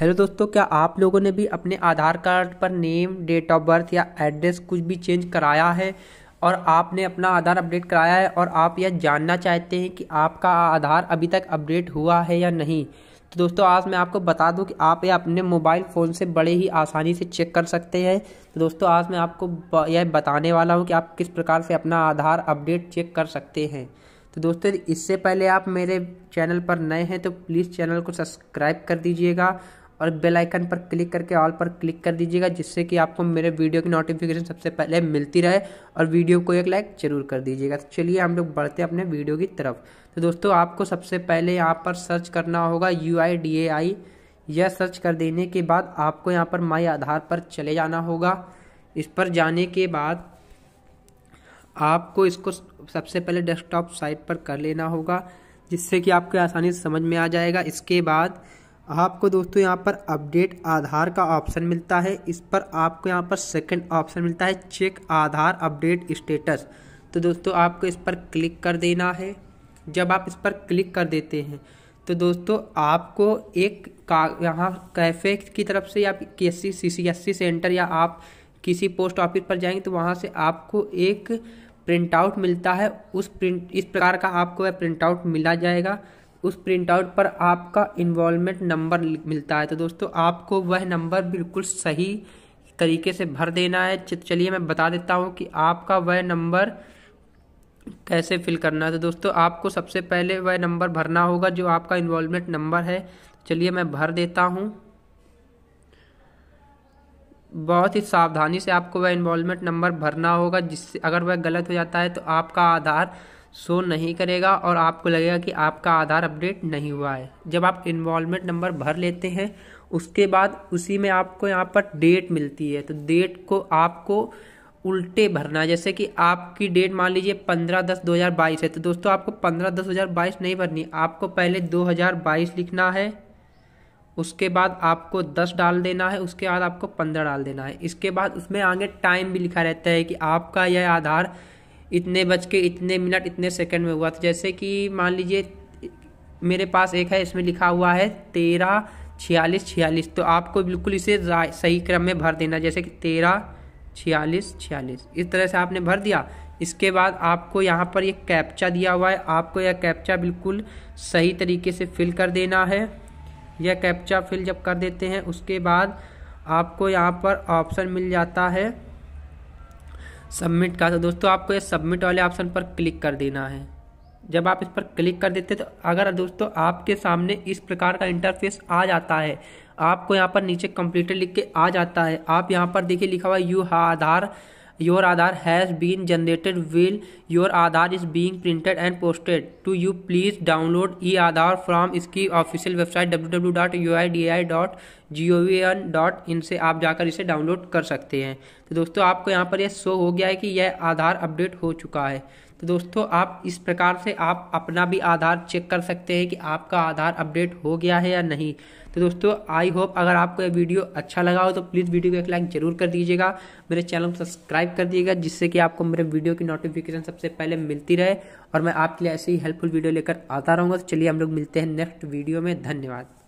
hello दोस्तों क्या आप लोगों ने भी अपने आधार कार्ड पर नेम डेट ऑफ बर्थ या एड्रेस कुछ भी चेंज कराया है और आपने अपना आधार अपडेट कराया है और आप यह जानना चाहते हैं कि आपका आधार अभी तक अपडेट हुआ है या नहीं तो दोस्तों आज मैं आपको बता दूं कि आप यह अपने मोबाइल फ़ोन से बड़े ही आसानी से चेक कर सकते हैं तो दोस्तों आज मैं आपको यह बताने वाला हूँ कि आप किस प्रकार से अपना आधार अपडेट चेक कर सकते हैं तो दोस्तों इससे पहले आप मेरे चैनल पर नए हैं तो प्लीज़ चैनल को सब्सक्राइब कर दीजिएगा और बेल आइकन पर क्लिक करके ऑल पर क्लिक कर दीजिएगा जिससे कि आपको मेरे वीडियो की नोटिफिकेशन सबसे पहले मिलती रहे और वीडियो को एक लाइक जरूर कर दीजिएगा तो चलिए हम लोग बढ़ते अपने वीडियो की तरफ तो दोस्तों आपको सबसे पहले यहाँ पर सर्च करना होगा यू आई डी ए आई यह सर्च कर देने के बाद आपको यहाँ पर माई आधार पर चले जाना होगा इस पर जाने के बाद आपको इसको सबसे पहले डेस्कटॉप साइट पर कर लेना होगा जिससे कि आपको आसानी से समझ में आ जाएगा इसके बाद आपको दोस्तों यहाँ पर अपडेट आधार का ऑप्शन मिलता है इस पर आपको यहाँ पर सेकंड ऑप्शन मिलता है चेक आधार अपडेट स्टेटस तो दोस्तों आपको इस पर क्लिक कर देना है जब आप इस पर क्लिक कर देते हैं तो दोस्तों आपको एक का यहाँ कैफ़े की तरफ से या किसी सी सी एस सी सेंटर या आप किसी पोस्ट ऑफिस पर जाएंगे तो वहाँ से आपको एक प्रिंट आउट मिलता है उस प्रिंट इस प्रकार का आपको प्रिंट आउट मिला जाएगा उस प्रिंट आउट पर आपका इन्वॉलमेंट नंबर मिलता है तो दोस्तों आपको वह नंबर बिल्कुल सही तरीके से भर देना है चलिए मैं बता देता हूँ कि आपका वह नंबर कैसे फिल करना है तो दोस्तों आपको सबसे पहले वह नंबर भरना होगा जो आपका इन्वॉलमेंट नंबर है चलिए मैं भर देता हूँ बहुत ही सावधानी से आपको वह इन्वॉलमेंट नंबर भरना होगा जिससे अगर वह गलत हो जाता है तो आपका आधार शो नहीं करेगा और आपको लगेगा कि आपका आधार अपडेट नहीं हुआ है जब आप इन्वॉलमेंट नंबर भर लेते हैं उसके बाद उसी में आपको यहाँ पर डेट मिलती है तो डेट को आपको उल्टे भरना है जैसे कि आपकी डेट मान लीजिए पंद्रह दस दो हज़ार बाईस है तो दोस्तों आपको पंद्रह दस दो हज़ार बाईस नहीं भरनी आपको पहले दो हज़ार बाईस लिखना है उसके बाद आपको दस डाल देना है उसके बाद आपको पंद्रह डाल देना है इसके बाद उसमें आगे टाइम भी लिखा रहता है कि आपका यह आधार इतने बज के इतने मिनट इतने सेकंड में हुआ था जैसे कि मान लीजिए मेरे पास एक है इसमें लिखा हुआ है तेरह छियालीस छियालीस तो आपको बिल्कुल इसे सही क्रम में भर देना जैसे कि तेरह छियालीस छियालीस इस तरह से आपने भर दिया इसके बाद आपको यहाँ पर ये कैप्चा दिया हुआ है आपको यह कैप्चा बिल्कुल सही तरीके से फिल कर देना है यह कैप्चा फिल जब कर देते हैं उसके बाद आपको यहाँ पर ऑप्शन मिल जाता है सबमिट का था दोस्तों आपको ये सबमिट वाले ऑप्शन पर क्लिक कर देना है जब आप इस पर क्लिक कर देते तो अगर दोस्तों आपके सामने इस प्रकार का इंटरफेस आ जाता है आपको यहाँ पर नीचे कंप्लीटेड लिख के आ जाता है आप यहाँ पर देखिए लिखा हुआ यू हा Aadhaar your Aadhaar has been generated will your Aadhaar is being printed and posted to you please download e Aadhaar from इसकी official website W W dot U I D A I dot G O V N dot in आप जाकर इसे download कर सकते हैं तो दोस्तों आपको यहाँ पर यह शो हो गया है कि यह आधार अपडेट हो चुका है तो दोस्तों आप इस प्रकार से आप अपना भी आधार चेक कर सकते हैं कि आपका आधार अपडेट हो गया है या नहीं तो दोस्तों आई होप अगर आपको यह वीडियो अच्छा लगा हो तो प्लीज़ वीडियो को एक लाइक जरूर कर दीजिएगा मेरे चैनल को सब्सक्राइब कर दीजिएगा जिससे कि आपको मेरे वीडियो की नोटिफिकेशन सबसे पहले मिलती रहे और मैं आपके लिए ऐसे ही हेल्पफुल वीडियो लेकर आता रहूँगा तो चलिए हम लोग मिलते हैं नेक्स्ट वीडियो में धन्यवाद